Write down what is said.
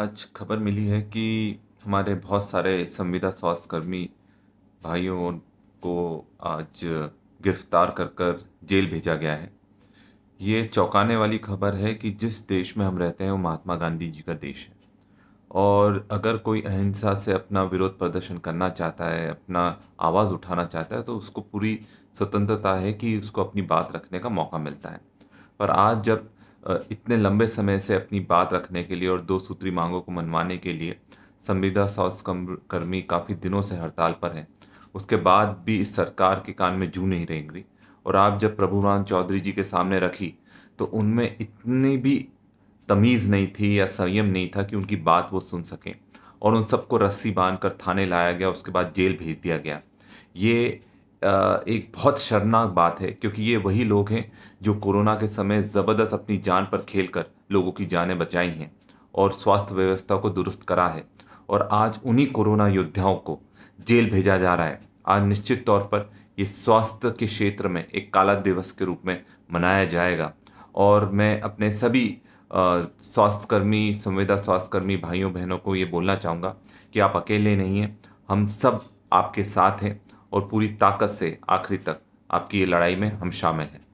आज खबर मिली है कि हमारे बहुत सारे संविदा स्वास्थ्यकर्मी भाइयों को आज गिरफ्तार कर कर जेल भेजा गया है ये चौंकाने वाली खबर है कि जिस देश में हम रहते हैं वो महात्मा गांधी जी का देश है और अगर कोई अहिंसा से अपना विरोध प्रदर्शन करना चाहता है अपना आवाज़ उठाना चाहता है तो उसको पूरी स्वतंत्रता है कि उसको अपनी बात रखने का मौका मिलता है पर आज जब इतने लंबे समय से अपनी बात रखने के लिए और दो सूत्री मांगों को मनवाने के लिए संविदा स्वास्थ्य कर्मी काफ़ी दिनों से हड़ताल पर हैं उसके बाद भी इस सरकार के कान में जू नहीं रहेंगी और आप जब प्रभुराम चौधरी जी के सामने रखी तो उनमें इतनी भी तमीज़ नहीं थी या संयम नहीं था कि उनकी बात वो सुन सकें और उन सबको रस्सी बांध कर थाने लाया गया उसके बाद जेल भेज दिया गया ये एक बहुत शर्मनाक बात है क्योंकि ये वही लोग हैं जो कोरोना के समय ज़बरदस्त अपनी जान पर खेल कर लोगों की जानें बचाई हैं और स्वास्थ्य व्यवस्था को दुरुस्त करा है और आज उन्हीं कोरोना योद्धाओं को जेल भेजा जा रहा है आज निश्चित तौर पर ये स्वास्थ्य के क्षेत्र में एक काला दिवस के रूप में मनाया जाएगा और मैं अपने सभी स्वास्थ्यकर्मी संविदा स्वास्थ्यकर्मी भाइयों बहनों को ये बोलना चाहूँगा कि आप अकेले नहीं हैं हम सब आपके साथ हैं और पूरी ताकत से आखिरी तक आपकी ये लड़ाई में हम शामिल हैं